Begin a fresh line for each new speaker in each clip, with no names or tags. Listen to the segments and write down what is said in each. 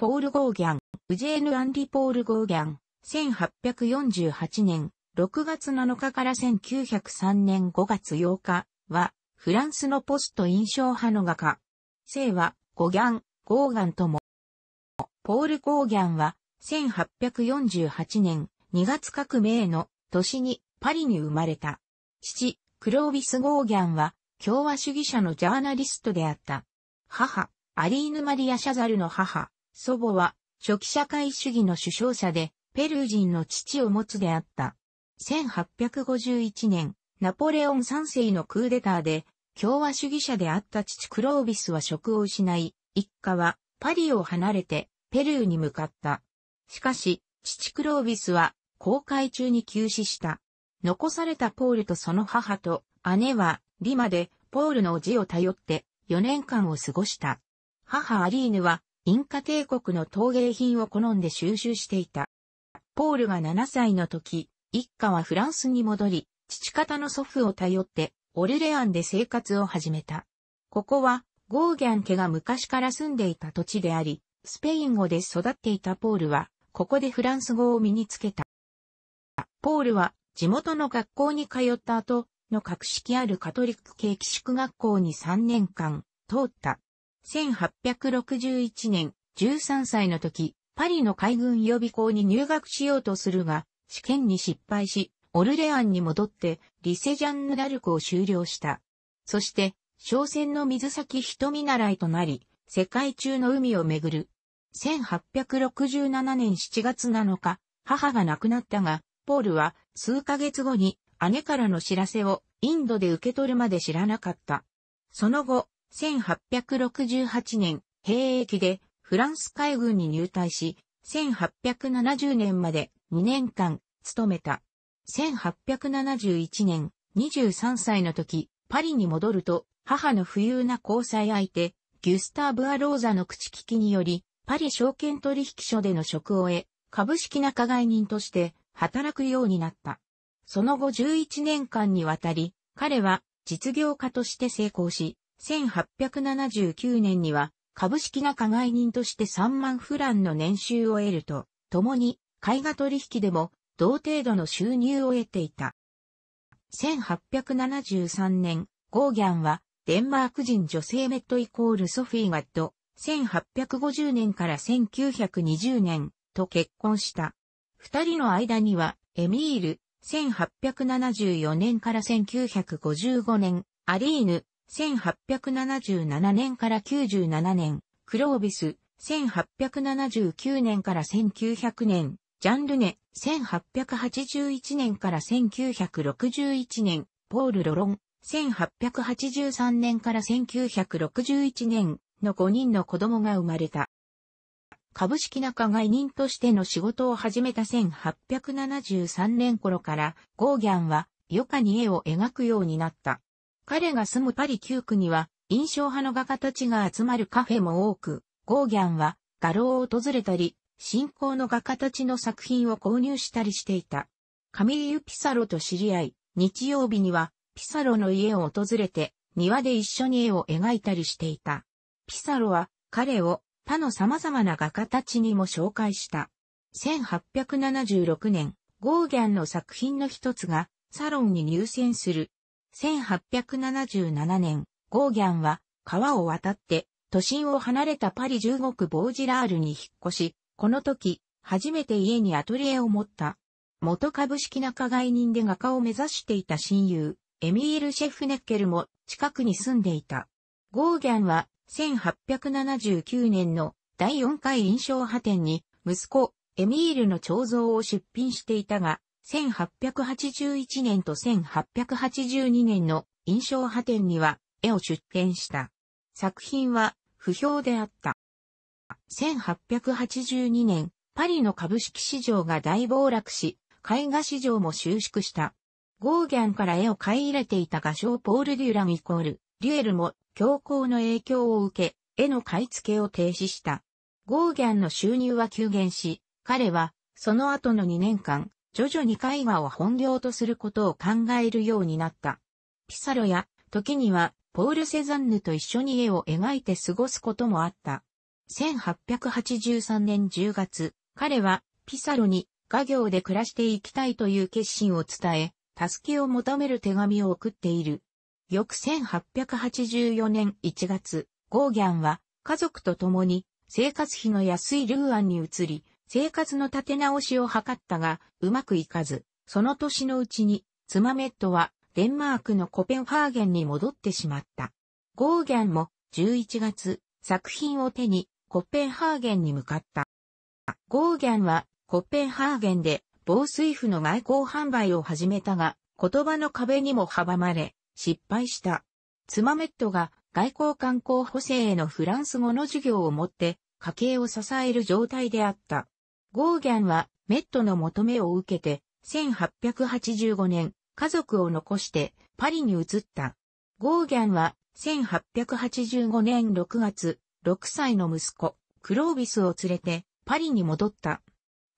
ポール・ゴーギャン、ウジェーヌ・アンリ・ポール・ゴーギャン、1848年6月7日から1903年5月8日は、フランスのポスト印象派の画家。姓は、ゴギャン、ゴーガンとも。ポール・ゴーギャンは、1848年2月革命の年にパリに生まれた。父、クロービス・ゴーギャンは、共和主義者のジャーナリストであった。母、アリーヌ・マリア・シャザルの母、祖母は、初期社会主義の首相者で、ペルー人の父を持つであった。1851年、ナポレオン3世のクーデターで、共和主義者であった父クロービスは職を失い、一家はパリを離れてペルーに向かった。しかし、父クロービスは公開中に急死した。残されたポールとその母と姉はリマでポールの叔父を頼って4年間を過ごした。母アリーヌはインカ帝国の陶芸品を好んで収集していた。ポールが7歳の時、一家はフランスに戻り、父方の祖父を頼って、オルレアンで生活を始めた。ここは、ゴーギャン家が昔から住んでいた土地であり、スペイン語で育っていたポールは、ここでフランス語を身につけた。ポールは、地元の学校に通った後、の格式あるカトリック系寄宿学校に3年間、通った。1861年、13歳の時、パリの海軍予備校に入学しようとするが、試験に失敗し、オルレアンに戻って、リセジャンヌダルクを修了した。そして、商船の水先人見習いとなり、世界中の海を巡る。1867年7月7日、母が亡くなったが、ポールは数ヶ月後に姉からの知らせをインドで受け取るまで知らなかった。その後、1868年、兵役でフランス海軍に入隊し、1870年まで2年間勤めた。1871年、23歳の時、パリに戻ると、母の富裕な交際相手、ギュスターブ・アローザの口利きにより、パリ証券取引所での職を得、株式仲買人として働くようになった。その後11年間にわたり、彼は実業家として成功し、1879年には株式が加害人として3万フランの年収を得ると、共に絵画取引でも同程度の収入を得ていた。1873年、ゴーギャンはデンマーク人女性メットイコールソフィーガッド、1850年から1920年と結婚した。二人の間にはエミール、1874年から1955年、アリーヌ、1877年から97年、クロービス、1879年から1900年、ジャンルネ、1881年から1961年、ポール・ロロン、1883年から1961年の5人の子供が生まれた。株式仲買人としての仕事を始めた1873年頃から、ゴーギャンは、余暇に絵を描くようになった。彼が住むパリ9区には、印象派の画家たちが集まるカフェも多く、ゴーギャンは画廊を訪れたり、信仰の画家たちの作品を購入したりしていた。カミーユ・ピサロと知り合い、日曜日にはピサロの家を訪れて、庭で一緒に絵を描いたりしていた。ピサロは彼を他の様々な画家たちにも紹介した。1876年、ゴーギャンの作品の一つがサロンに入選する1877年、ゴーギャンは川を渡って都心を離れたパリ中国ボージラールに引っ越し、この時、初めて家にアトリエを持った。元株式仲買人で画家を目指していた親友、エミール・シェフネッケルも近くに住んでいた。ゴーギャンは1879年の第4回印象派展に息子、エミールの彫像を出品していたが、1881年と1882年の印象派展には絵を出展した。作品は不評であった。1882年、パリの株式市場が大暴落し、絵画市場も収縮した。ゴーギャンから絵を買い入れていた画商ポール・デュランイコール、デュエルも強行の影響を受け、絵の買い付けを停止した。ゴーギャンの収入は急減し、彼は、その後の2年間、徐々に絵画を本業とすることを考えるようになった。ピサロや、時には、ポール・セザンヌと一緒に絵を描いて過ごすこともあった。1883年10月、彼は、ピサロに、画業で暮らしていきたいという決心を伝え、助けを求める手紙を送っている。翌1884年1月、ゴーギャンは家族と共に生活費の安いルーアンに移り、生活の立て直しを図ったが、うまくいかず、その年のうちに、ツマメットは、デンマークのコペンハーゲンに戻ってしまった。ゴーギャンも、11月、作品を手に、コペンハーゲンに向かった。ゴーギャンは、コペンハーゲンで、防水布の外交販売を始めたが、言葉の壁にも阻まれ、失敗した。ツマメットが外交観光補正へのフランス語の授業をもって家計を支える状態であった。ゴーギャンはメットの求めを受けて、1885年、家族を残してパリに移った。ゴーギャンは1885年6月、6歳の息子、クロービスを連れてパリに戻った。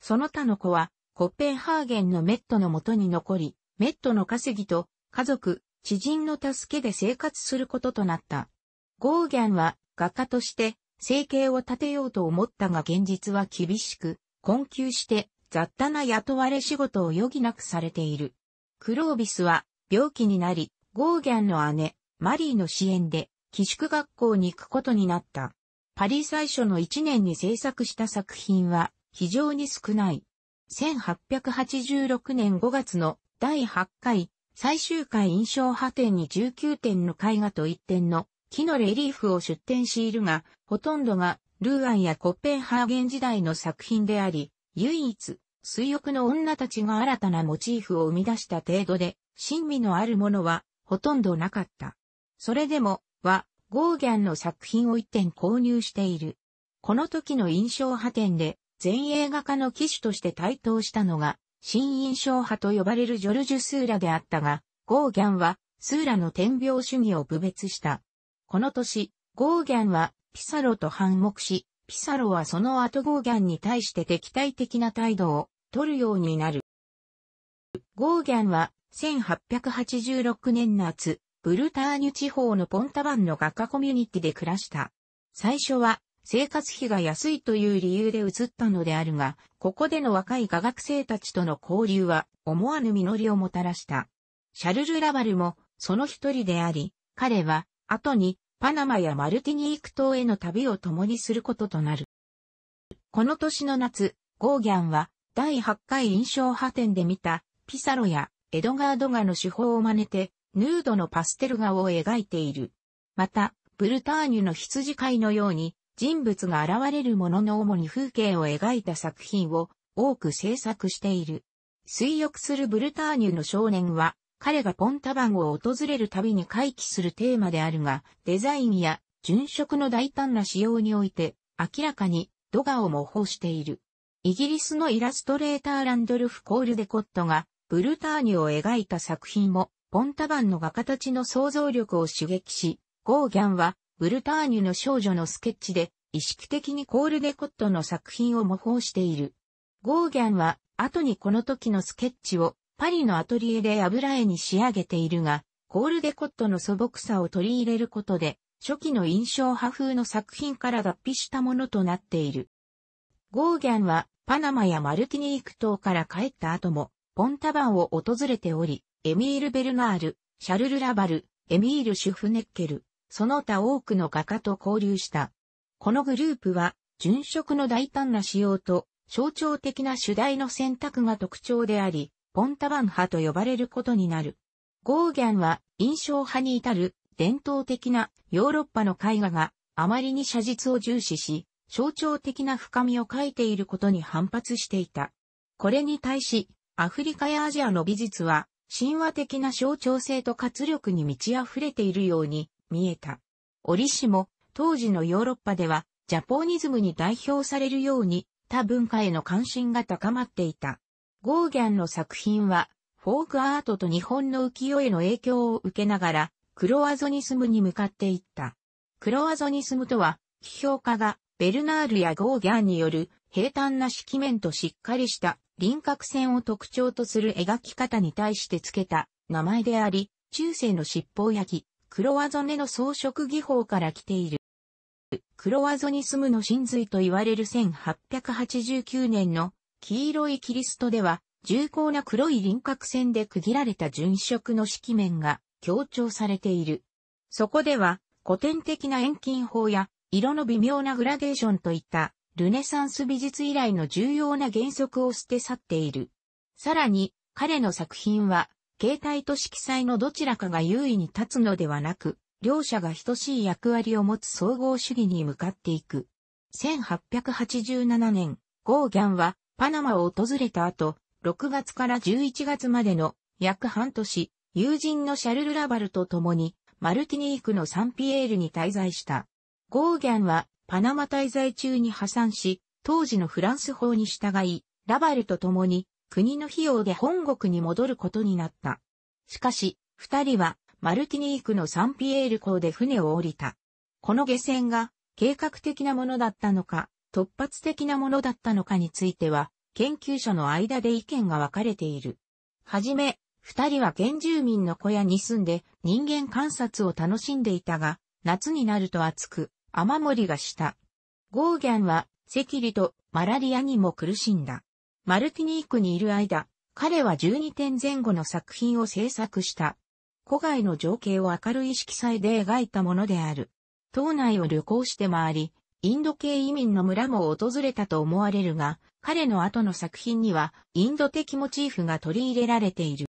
その他の子はコッペンハーゲンのメットの元に残り、メットの稼ぎと家族、知人の助けで生活することとなった。ゴーギャンは画家として生計を立てようと思ったが現実は厳しく、困窮して雑多な雇われ仕事を余儀なくされている。クロービスは病気になり、ゴーギャンの姉、マリーの支援で寄宿学校に行くことになった。パリ最初の1年に制作した作品は非常に少ない。1886年5月の第8回最終回印象派展に19点の絵画と1点の木のレリーフを出展しているが、ほとんどがルーアンやコッペンハーゲン時代の作品であり、唯一、水浴の女たちが新たなモチーフを生み出した程度で、親身のあるものは、ほとんどなかった。それでも、は、ゴーギャンの作品を一点購入している。この時の印象派展で、前映画化の機種として台頭したのが、新印象派と呼ばれるジョルジュ・スーラであったが、ゴーギャンは、スーラの天描主義を侮蔑した。この年、ゴーギャンはピサロと反目し、ピサロはその後ゴーギャンに対して敵対的な態度を取るようになる。ゴーギャンは1886年夏、ブルターニュ地方のポンタバンの画家コミュニティで暮らした。最初は生活費が安いという理由で移ったのであるが、ここでの若い画学生たちとの交流は思わぬ実りをもたらした。シャルル・ラバルもその一人であり、彼は後にパナマやマルティニーク島への旅を共にすることとなる。この年の夏、ゴーギャンは第8回印象派展で見たピサロやエドガード画の手法を真似て、ヌードのパステル画を描いている。また、ブルターニュの羊飼いのように、人物が現れるものの主に風景を描いた作品を多く制作している。水浴するブルターニュの少年は、彼がポンタバンを訪れるたびに回帰するテーマであるが、デザインや殉職の大胆な仕様において、明らかにドガを模倣している。イギリスのイラストレーターランドルフ・コールデコットが、ブルターニュを描いた作品も、ポンタバンの画家たちの想像力を刺激し、ゴーギャンは、ブルターニュの少女のスケッチで、意識的にコールデコットの作品を模倣している。ゴーギャンは、後にこの時のスケッチを、パリのアトリエで油絵に仕上げているが、コールデコットの素朴さを取り入れることで、初期の印象派風の作品から脱皮したものとなっている。ゴーギャンはパナマやマルティニーク島から帰った後も、ポンタバンを訪れており、エミール・ベルナール、シャルル・ラバル、エミール・シュフネッケル、その他多くの画家と交流した。このグループは、純色の大胆な仕様と、象徴的な主題の選択が特徴であり、ポンタバン派と呼ばれることになる。ゴーギャンは印象派に至る伝統的なヨーロッパの絵画があまりに写実を重視し、象徴的な深みを描いていることに反発していた。これに対し、アフリカやアジアの美術は神話的な象徴性と活力に満ち溢れているように見えた。折しも当時のヨーロッパではジャポニズムに代表されるように他文化への関心が高まっていた。ゴーギャンの作品は、フォークアートと日本の浮世絵の影響を受けながら、クロアゾニスムに向かっていった。クロアゾニスムとは、批評家がベルナールやゴーギャンによる平坦な色面としっかりした輪郭線を特徴とする描き方に対して付けた名前であり、中世の尻尾焼き、クロアゾネの装飾技法から来ている。クロアゾニスムの真髄と言われる1889年の黄色いキリストでは、重厚な黒い輪郭線で区切られた純色の色面が強調されている。そこでは、古典的な遠近法や、色の微妙なグラデーションといった、ルネサンス美術以来の重要な原則を捨て去っている。さらに、彼の作品は、形態と色彩のどちらかが優位に立つのではなく、両者が等しい役割を持つ総合主義に向かっていく。1887年、ゴーギャンはパナマを訪れた後、6月から11月までの約半年、友人のシャルル・ラバルと共に、マルティニークのサンピエールに滞在した。ゴーギャンは、パナマ滞在中に破産し、当時のフランス法に従い、ラバルと共に、国の費用で本国に戻ることになった。しかし、二人は、マルティニークのサンピエール港で船を降りた。この下船が、計画的なものだったのか、突発的なものだったのかについては、研究者の間で意見が分かれている。はじめ、二人は原住民の小屋に住んで人間観察を楽しんでいたが、夏になると暑く、雨漏りがした。ゴーギャンは、赤痢とマラリアにも苦しんだ。マルティニークにいる間、彼は12点前後の作品を制作した。古外の情景を明るい色彩で描いたものである。島内を旅行して回り、インド系移民の村も訪れたと思われるが、彼の後の作品には、インド的モチーフが取り入れられている。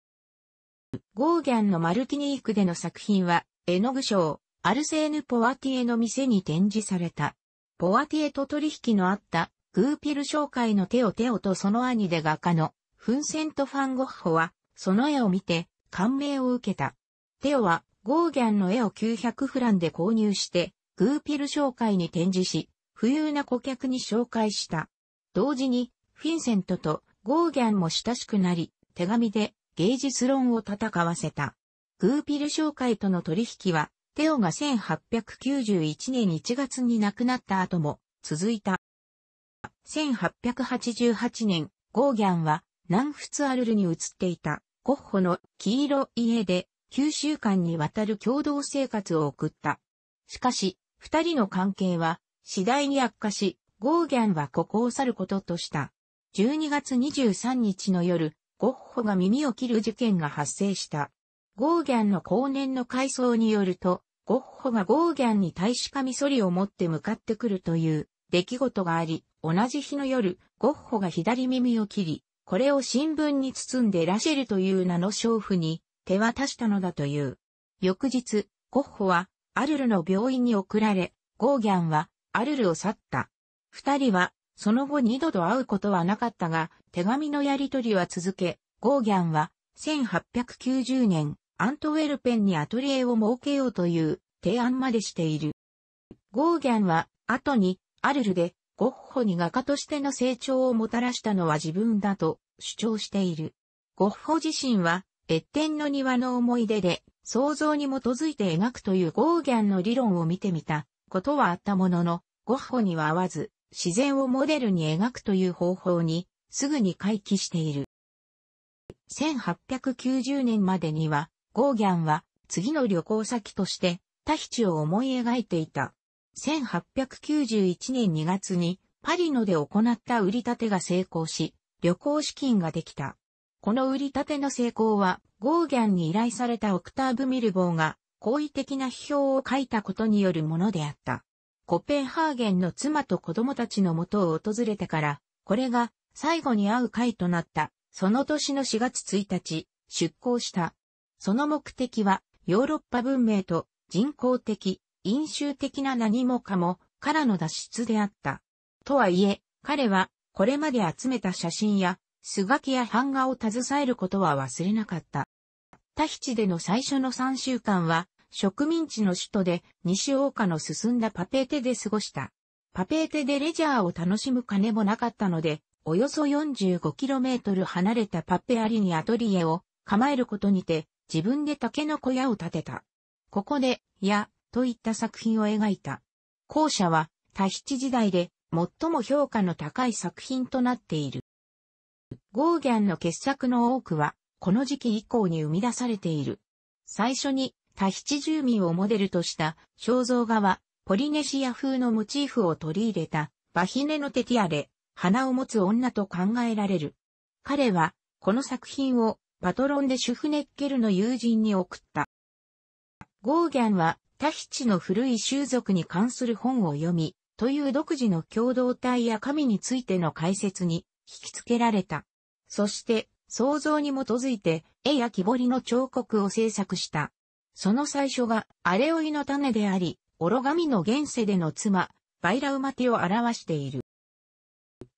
ゴーギャンのマルティニークでの作品は、絵の具賞、アルセーヌ・ポワティエの店に展示された。ポワティエと取引のあった、グーピル商会のテオテオとその兄で画家の、フンセント・ファン・ゴッホは、その絵を見て、感銘を受けた。テオは、ゴーギャンの絵を900フランで購入して、グーピル商会に展示し、富裕な顧客に紹介した。同時に、フィンセントとゴーギャンも親しくなり、手紙で芸術論を戦わせた。グーピル商会との取引は、テオが1891年1月に亡くなった後も続いた。1888年、ゴーギャンは南仏アルルに移っていたゴッホの黄色い家で9週間にわたる共同生活を送った。しかし、二人の関係は次第に悪化し、ゴーギャンはここを去ることとした。12月23日の夜、ゴッホが耳を切る事件が発生した。ゴーギャンの後年の回想によると、ゴッホがゴーギャンに大使カミソリを持って向かってくるという出来事があり、同じ日の夜、ゴッホが左耳を切り、これを新聞に包んでラシェルという名の娼婦に手渡したのだという。翌日、ゴッホはアルルの病院に送られ、ゴーギャンはアルルを去った。二人はその後二度と会うことはなかったが、手紙のやり取りは続け、ゴーギャンは1890年、アントウェルペンにアトリエを設けようという提案までしている。ゴーギャンは後にアルルでゴッホに画家としての成長をもたらしたのは自分だと主張している。ゴッホ自身は越天の庭の思い出で、想像に基づいて描くというゴーギャンの理論を見てみたことはあったものの、ゴッホには合わず、自然をモデルに描くという方法に、すぐに回帰している。1890年までには、ゴーギャンは、次の旅行先として、タヒチを思い描いていた。1891年2月に、パリので行った売り立てが成功し、旅行資金ができた。この売り立ての成功は、ゴーギャンに依頼されたオクターブ・ミルボーが、好意的な批評を書いたことによるものであった。コペンハーゲンの妻と子供たちの元を訪れてから、これが最後に会う会となった。その年の4月1日、出港した。その目的は、ヨーロッパ文明と人工的、飲酒的な何もかもからの脱出であった。とはいえ、彼はこれまで集めた写真やスガキや版画を携えることは忘れなかった。タヒチでの最初の3週間は、植民地の首都で西大岡の進んだパペーテで過ごした。パペーテでレジャーを楽しむ金もなかったので、およそ 45km 離れたパペアリにアトリエを構えることにて、自分で竹の小屋を建てた。ここで、や、といった作品を描いた。後者は、タヒチ時代で最も評価の高い作品となっている。ゴーギャンの傑作の多くは、この時期以降に生み出されている。最初に、タヒチ住民をモデルとした肖像画は、ポリネシア風のモチーフを取り入れた、バヒネのテティアレ、花を持つ女と考えられる。彼は、この作品を、パトロンでシュフネッケルの友人に送った。ゴーギャンは、タヒチの古い習俗に関する本を読み、という独自の共同体や神についての解説に引き付けられた。そして、想像に基づいて、絵や木彫りの彫刻を制作した。その最初が、アれオいの種であり、オロガミの現世での妻、バイラウマテを表している。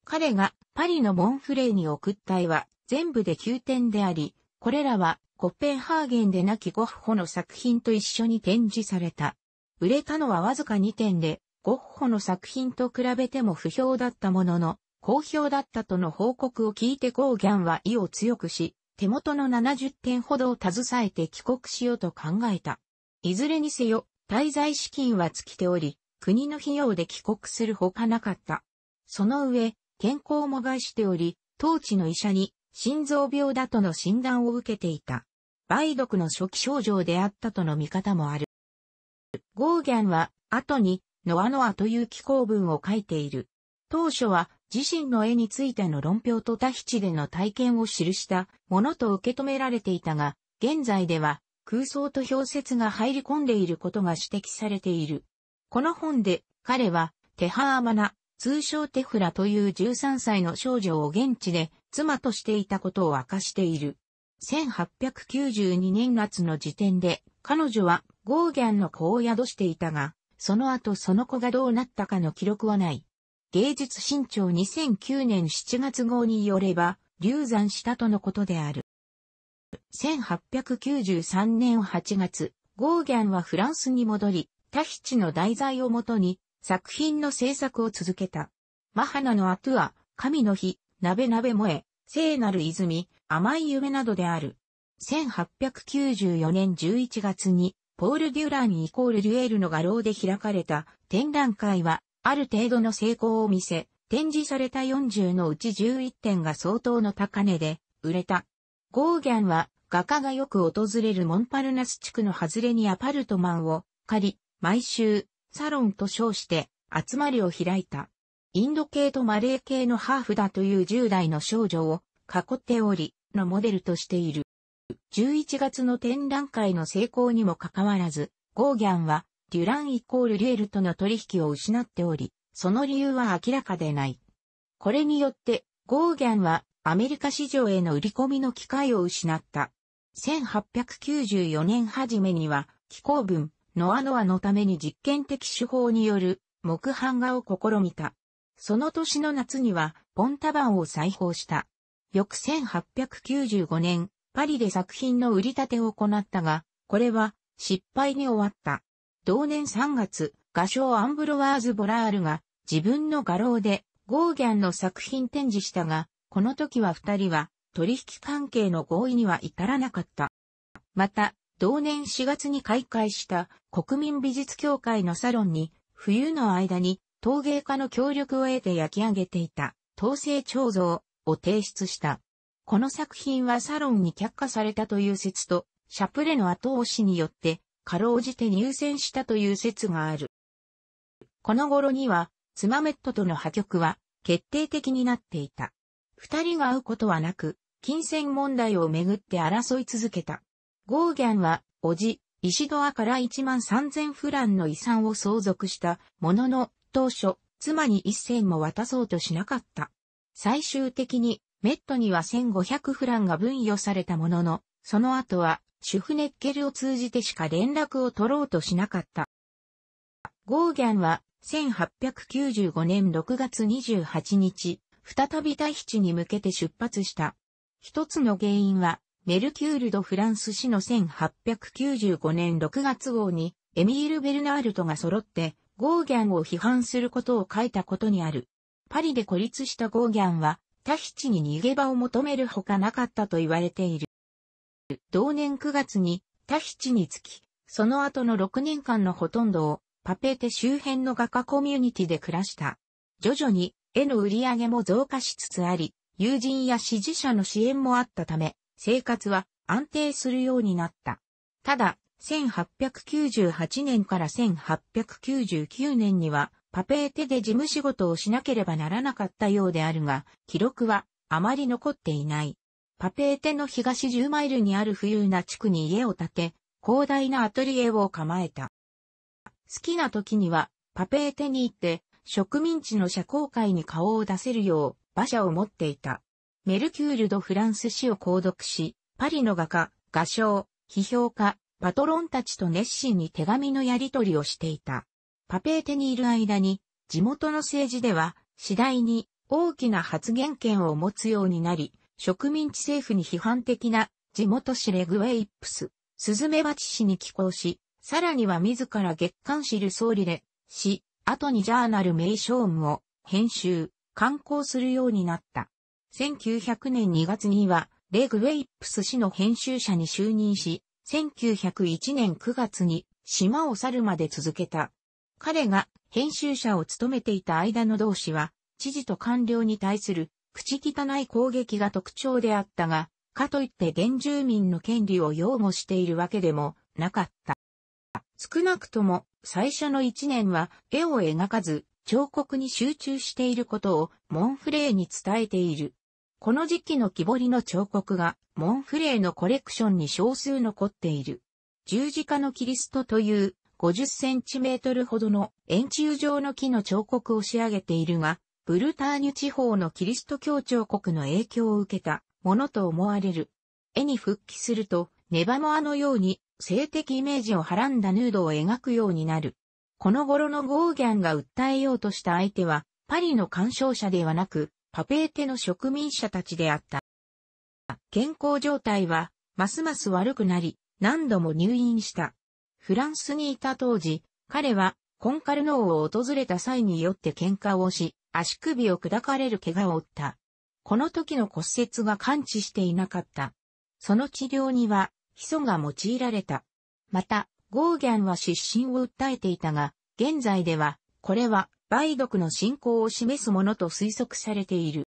彼がパリのモンフレーに送った絵は全部で9点であり、これらはコッペンハーゲンで亡きゴッホの作品と一緒に展示された。売れたのはわずか2点で、ゴッホの作品と比べても不評だったものの、好評だったとの報告を聞いてゴーギャンは意を強くし、手元の70点ほどを携えて帰国しようと考えた。いずれにせよ、滞在資金は尽きており、国の費用で帰国するほかなかった。その上、健康も害しており、当地の医者に心臓病だとの診断を受けていた。梅毒の初期症状であったとの見方もある。ゴーギャンは後にノアノアという寄稿文を書いている。当初は自身の絵についての論評とタヒチでの体験を記したものと受け止められていたが、現在では空想と表説が入り込んでいることが指摘されている。この本で彼はテハーマナ、通称テフラという13歳の少女を現地で妻としていたことを明かしている。1892年夏の時点で彼女はゴーギャンの子を宿していたが、その後その子がどうなったかの記録はない。芸術新潮2009年7月号によれば、流産したとのことである。1893年8月、ゴーギャンはフランスに戻り、タヒチの題材をもとに作品の制作を続けた。マハナのアトゥア、神の日、鍋鍋萌え、聖なる泉、甘い夢などである。1894年11月に、ポール・デュランイコール・デュエルの画廊で開かれた展覧会は、ある程度の成功を見せ、展示された40のうち11点が相当の高値で売れた。ゴーギャンは画家がよく訪れるモンパルナス地区の外れにアパルトマンを借り、毎週サロンと称して集まりを開いた。インド系とマレー系のハーフだという10代の少女を囲っておりのモデルとしている。11月の展覧会の成功にもかかわらず、ゴーギャンはデュランイコールリュエルとの取引を失っており、その理由は明らかでない。これによって、ゴーギャンはアメリカ市場への売り込みの機会を失った。1894年初めには、気候文、ノアノアのために実験的手法による木版画を試みた。その年の夏には、ポンタバンを再訪した。翌1895年、パリで作品の売り立てを行ったが、これは失敗に終わった。同年3月、画商アンブロワーズ・ボラールが自分の画廊でゴーギャンの作品展示したが、この時は二人は取引関係の合意には至らなかった。また、同年4月に開会した国民美術協会のサロンに冬の間に陶芸家の協力を得て焼き上げていた陶製彫像を提出した。この作品はサロンに却下されたという説と、シャプレの後押しによってかろうじて入選したという説がある。この頃には、ツマメットとの破局は決定的になっていた。二人が会うことはなく、金銭問題をめぐって争い続けた。ゴーギャンは、おじ、石戸アから1万3000フランの遺産を相続したものの、当初、妻に一銭も渡そうとしなかった。最終的に、メットには1500フランが分与されたものの、その後はシュフネッケルを通じてしか連絡を取ろうとしなかった。ゴーギャンは1895年6月28日、再びタヒチに向けて出発した。一つの原因は、メルキュール・ド・フランス氏の1895年6月号に、エミール・ベルナールトが揃って、ゴーギャンを批判することを書いたことにある。パリで孤立したゴーギャンは、タヒチに逃げ場を求めるほかなかったと言われている。同年9月にタヒチにつき、その後の6年間のほとんどをパペーテ周辺の画家コミュニティで暮らした。徐々に絵の売り上げも増加しつつあり、友人や支持者の支援もあったため、生活は安定するようになった。ただ、1898年から1899年には、パペーテで事務仕事をしなければならなかったようであるが、記録はあまり残っていない。パペーテの東10マイルにある富裕な地区に家を建て、広大なアトリエを構えた。好きな時には、パペーテに行って、植民地の社交界に顔を出せるよう、馬車を持っていた。メルキュール・ド・フランス史を購読し、パリの画家、画商、批評家、パトロンたちと熱心に手紙のやり取りをしていた。パペーテにいる間に、地元の政治では、次第に大きな発言権を持つようになり、植民地政府に批判的な地元紙レグウェイップス、スズメバチ氏に寄稿し、さらには自ら月刊誌ルソーリレ、し、後にジャーナル名称ムを編集、刊行するようになった。1900年2月には、レグウェイップス氏の編集者に就任し、1901年9月に島を去るまで続けた。彼が編集者を務めていた間の同志は、知事と官僚に対する口汚い攻撃が特徴であったが、かといって原住民の権利を擁護しているわけでもなかった。少なくとも最初の一年は絵を描かず彫刻に集中していることをモンフレーに伝えている。この時期の木彫りの彫刻がモンフレーのコレクションに少数残っている。十字架のキリストという50センチメートルほどの円柱状の木の彫刻を仕上げているが、ブルターニュ地方のキリスト教長国の影響を受けたものと思われる。絵に復帰すると、ネバモアのように性的イメージをはらんだヌードを描くようになる。この頃のゴーギャンが訴えようとした相手は、パリの干渉者ではなく、パペーテの植民者たちであった。健康状態は、ますます悪くなり、何度も入院した。フランスにいた当時、彼は、コンカルノーを訪れた際によって喧嘩をし、足首を砕かれる怪我を負った。この時の骨折が完治していなかった。その治療には、ヒ素が用いられた。また、ゴーギャンは失神を訴えていたが、現在では、これは、梅毒の進行を示すものと推測されている。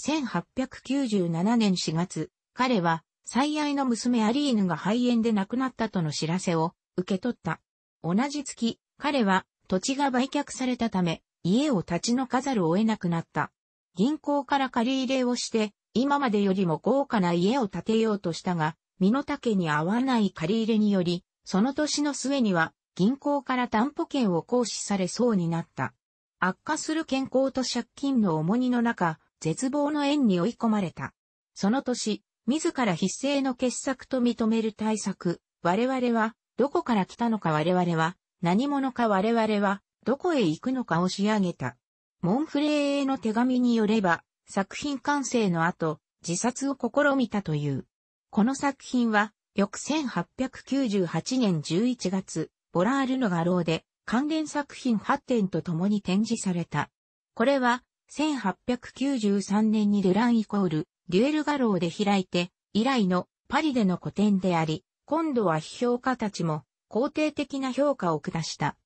1897年4月、彼は、最愛の娘アリーヌが肺炎で亡くなったとの知らせを受け取った。同じ月、彼は土地が売却されたため、家を立ち退かざるを得なくなった。銀行から借り入れをして、今までよりも豪華な家を建てようとしたが、身の丈に合わない借り入れにより、その年の末には銀行から担保権を行使されそうになった。悪化する健康と借金の重荷の中、絶望の縁に追い込まれた。その年、自ら必須の傑作と認める対策、我々は、どこから来たのか我々は、何者か我々は、どこへ行くのかを仕上げた。モンフレーへの手紙によれば、作品完成の後、自殺を試みたという。この作品は、翌1898年11月、ボラールの画廊で関連作品8点と共に展示された。これは、1893年にルランイコール、デュエル画廊で開いて、以来のパリでの個展であり、今度は批評家たちも肯定的な評価を下した。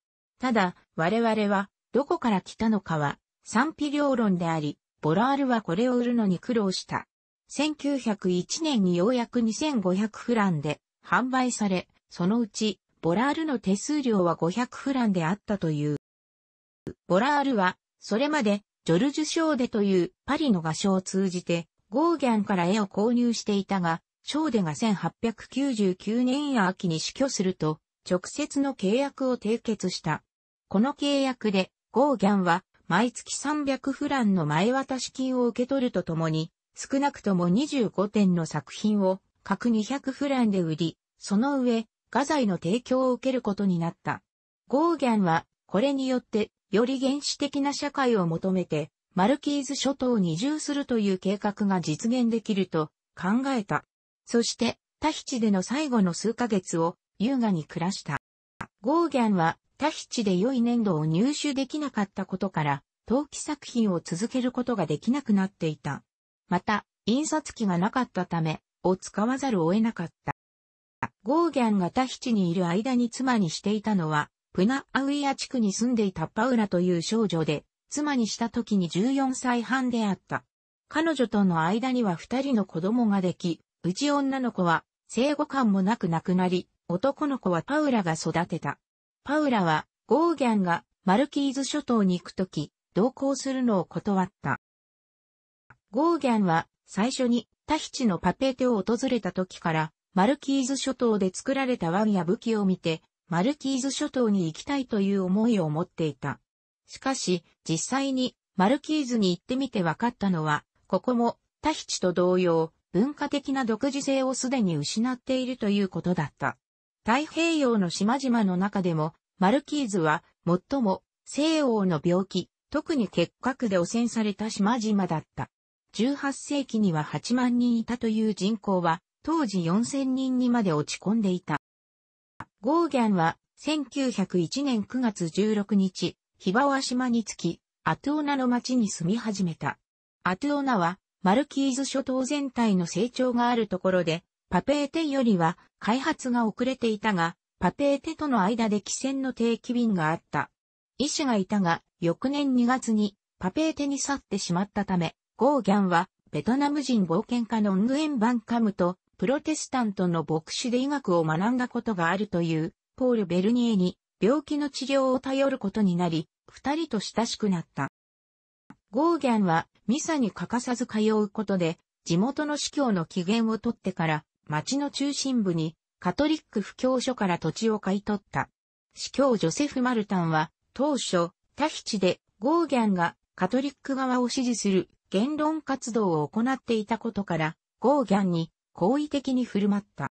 ただ、我々は、どこから来たのかは、賛否両論であり、ボラールはこれを売るのに苦労した。1901年にようやく2500フランで販売され、そのうち、ボラールの手数料は500フランであったという。ボラールは、それまで、ジョルジュ・ショーデというパリの画商を通じて、ゴーギャンから絵を購入していたが、ショーデが1899年秋に死去すると、直接の契約を締結した。この契約で、ゴーギャンは、毎月300フランの前渡し金を受け取るとともに、少なくとも25点の作品を、各200フランで売り、その上、画材の提供を受けることになった。ゴーギャンは、これによって、より原始的な社会を求めて、マルキーズ諸島に移住するという計画が実現できると考えた。そして、タヒチでの最後の数ヶ月を優雅に暮らした。ゴーギャンはタヒチで良い粘土を入手できなかったことから、陶器作品を続けることができなくなっていた。また、印刷機がなかったため、を使わざるを得なかった。ゴーギャンがタヒチにいる間に妻にしていたのは、プナアウイア地区に住んでいたパウラという少女で、妻にした時に14歳半であった。彼女との間には二人の子供ができ、うち女の子は生後感もなく亡くなり、男の子はパウラが育てた。パウラは、ゴーギャンがマルキーズ諸島に行くとき、同行するのを断った。ゴーギャンは、最初にタヒチのパペテを訪れた時から、マルキーズ諸島で作られた湾や武器を見て、マルキーズ諸島に行きたいという思いを持っていた。しかし、実際にマルキーズに行ってみて分かったのは、ここもタヒチと同様、文化的な独自性をすでに失っているということだった。太平洋の島々の中でもマルキーズは、最も、西欧の病気、特に結核で汚染された島々だった。18世紀には8万人いたという人口は、当時4000人にまで落ち込んでいた。ゴーギャンは、1901年9月16日、ヒバワ島に着き、アトオナの町に住み始めた。アトオナは、マルキーズ諸島全体の成長があるところで、パペーテンよりは開発が遅れていたが、パペーテとの間で帰船の定期便があった。医師がいたが、翌年2月にパペーテに去ってしまったため、ゴーギャンはベトナム人冒険家のングエン・バンカムとプロテスタントの牧師で医学を学んだことがあるというポール・ベルニエに病気の治療を頼ることになり、二人と親しくなった。ゴーギャンはミサに欠かさず通うことで、地元の司教の機嫌をとってから、町の中心部にカトリック布教所から土地を買い取った。司教ジョセフ・マルタンは、当初、タヒチでゴーギャンがカトリック側を支持する言論活動を行っていたことから、ゴーギャンに好意的に振る舞った。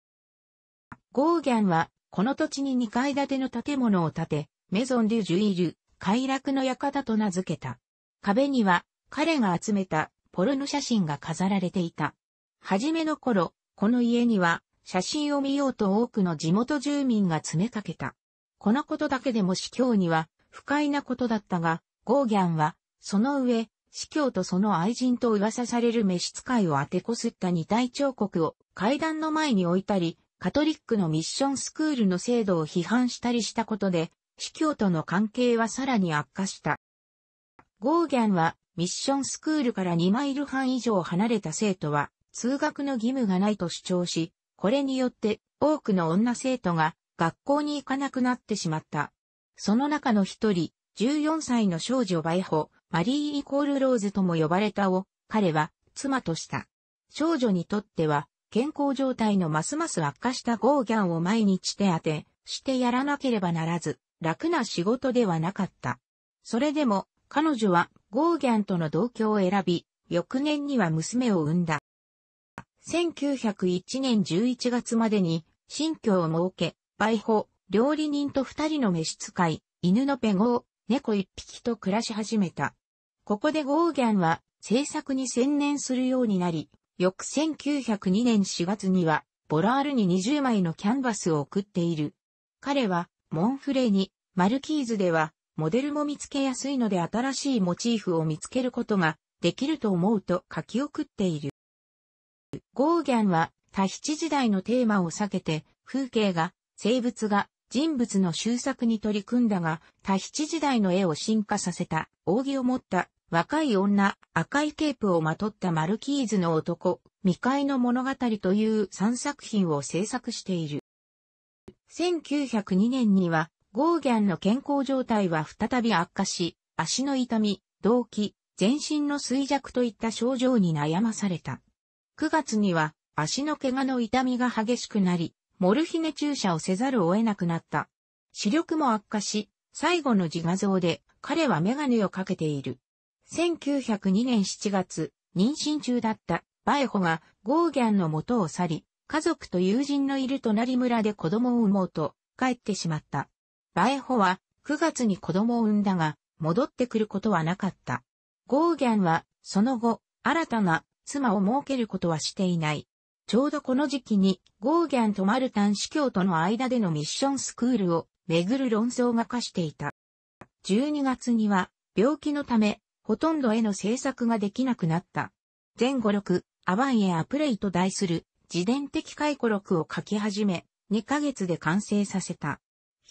ゴーギャンは、この土地に2階建ての建物を建て、メゾン・デュ・ジュイル、快楽の館と名付けた。壁には、彼が集めたポルノ写真が飾られていた。はじめの頃、この家には写真を見ようと多くの地元住民が詰めかけた。このことだけでも司教には不快なことだったが、ゴーギャンは、その上、司教とその愛人と噂される召使いを当てこすった二大彫刻を階段の前に置いたり、カトリックのミッションスクールの制度を批判したりしたことで、司教との関係はさらに悪化した。ゴーギャンは、ミッションスクールから2マイル半以上離れた生徒は、通学の義務がないと主張し、これによって多くの女生徒が学校に行かなくなってしまった。その中の一人、14歳の少女バイホ、マリーイコールローズとも呼ばれたを、彼は妻とした。少女にとっては、健康状態のますます悪化したゴーギャンを毎日手当てしてやらなければならず、楽な仕事ではなかった。それでも、彼女はゴーギャンとの同居を選び、翌年には娘を産んだ。1901年11月までに、新居を設け、売保、料理人と二人の召使い、犬のペゴー、猫一匹と暮らし始めた。ここでゴーギャンは制作に専念するようになり、翌1902年4月には、ボラールに20枚のキャンバスを送っている。彼は、モンフレに、マルキーズでは、モデルも見つけやすいので新しいモチーフを見つけることができると思うと書き送っている。ゴーギャンはタヒチ時代のテーマを避けて、風景が、生物が、人物の修作に取り組んだが、タヒチ時代の絵を進化させた、扇を持った、若い女、赤いケープをまとったマルキーズの男、未開の物語という3作品を制作している。1902年には、ゴーギャンの健康状態は再び悪化し、足の痛み、動悸、全身の衰弱といった症状に悩まされた。9月には足の怪我の痛みが激しくなり、モルヒネ注射をせざるを得なくなった。視力も悪化し、最後の自画像で彼はメガネをかけている。1902年7月、妊娠中だったバエホがゴーギャンの元を去り、家族と友人のいる隣村で子供を産もうと帰ってしまった。バエホは9月に子供を産んだが戻ってくることはなかった。ゴーギャンはその後新たな妻を設けることはしていない。ちょうどこの時期に、ゴーギャンとマルタン司教との間でのミッションスクールをめぐる論争が化していた。12月には、病気のため、ほとんど絵の制作ができなくなった。前後録、アワンエアプレイと題する、自伝的回顧録を書き始め、2ヶ月で完成させた。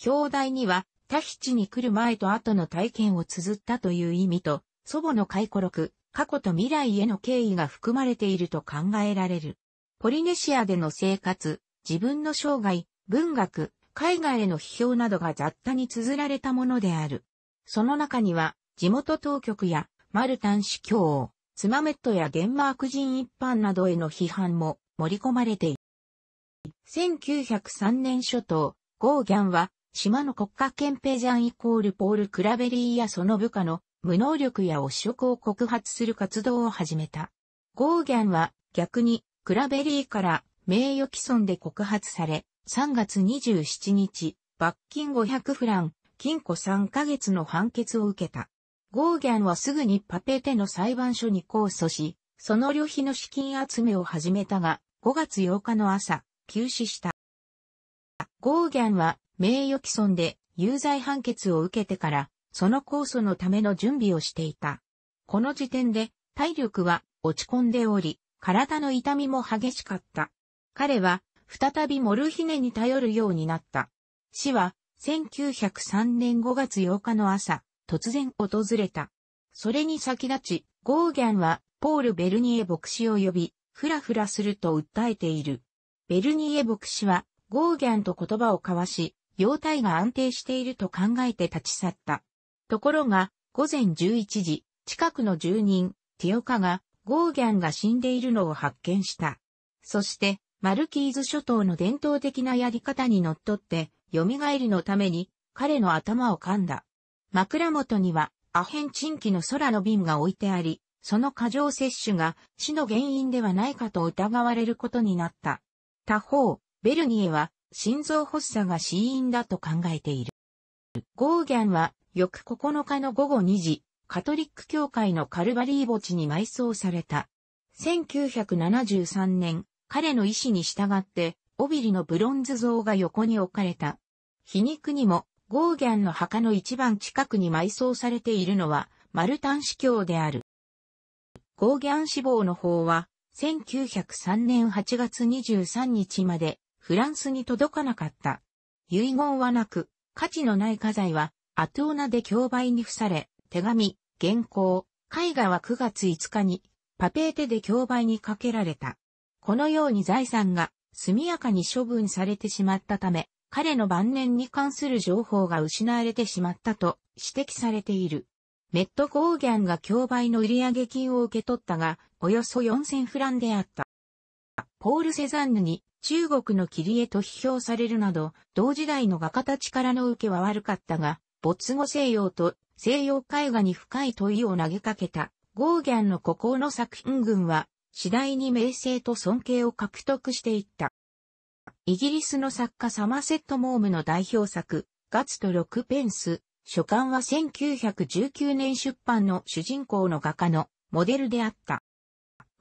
表題には、タヒチに来る前と後の体験を綴ったという意味と、祖母の回顧録、過去と未来への敬意が含まれていると考えられる。ポリネシアでの生活、自分の生涯、文学、海外への批評などが雑多に綴られたものである。その中には、地元当局やマルタン司教、ツマメットやデンマーク人一般などへの批判も盛り込まれている。1903年初頭、ゴーギャンは、島の国家憲兵ジャンイコールポール・クラベリーやその部下の無能力や汚職を告発する活動を始めた。ゴーギャンは逆にクラベリーから名誉毀損で告発され、3月27日、罰金500フラン、禁錮3ヶ月の判決を受けた。ゴーギャンはすぐにパペテの裁判所に控訴し、その旅費の資金集めを始めたが、5月8日の朝、休止した。ゴーギャンは名誉毀損で有罪判決を受けてからその酵素のための準備をしていた。この時点で体力は落ち込んでおり、体の痛みも激しかった。彼は再びモルヒネに頼るようになった。死は1903年5月8日の朝、突然訪れた。それに先立ち、ゴーギャンはポール・ベルニエ牧師を呼び、ふらふらすると訴えている。ベルニエ牧師は、ゴーギャンと言葉を交わし、容体が安定していると考えて立ち去った。ところが、午前11時、近くの住人、ティオカが、ゴーギャンが死んでいるのを発見した。そして、マルキーズ諸島の伝統的なやり方にのっとって、蘇りのために、彼の頭を噛んだ。枕元には、アヘンチンキの空の瓶が置いてあり、その過剰摂取が死の原因ではないかと疑われることになった。他方、ベルニエは心臓発作が死因だと考えている。ゴーギャンは翌9日の午後2時、カトリック教会のカルバリー墓地に埋葬された。1973年、彼の意思に従って、オビリのブロンズ像が横に置かれた。皮肉にも、ゴーギャンの墓の一番近くに埋葬されているのは、マルタン司教である。ゴーギャン死亡の方は、1903年8月23日まで、フランスに届かなかった。遺言はなく、価値のない家財は、アトーナで競売に付され、手紙、原稿、絵画は9月5日に、パペーテで競売にかけられた。このように財産が速やかに処分されてしまったため、彼の晩年に関する情報が失われてしまったと指摘されている。メット・ゴーギャンが競売の売上金を受け取ったが、およそ4000フランであった。ポール・セザンヌに中国の切り絵と批評されるなど、同時代の画家たちからの受けは悪かったが、没後西洋と西洋絵画に深い問いを投げかけた、ゴーギャンの孤高の作品群は、次第に名声と尊敬を獲得していった。イギリスの作家サマセット・モームの代表作、ガツと6ペンス、書簡は1919年出版の主人公の画家のモデルであった。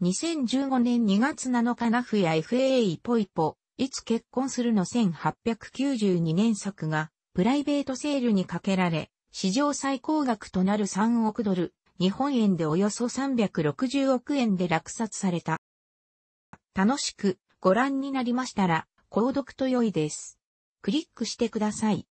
2015年2月7日ナフや FA e ポイポ、いつ結婚するの1892年作がプライベートセールにかけられ、史上最高額となる3億ドル、日本円でおよそ360億円で落札された。楽しくご覧になりましたら、購読と良いです。クリックしてください。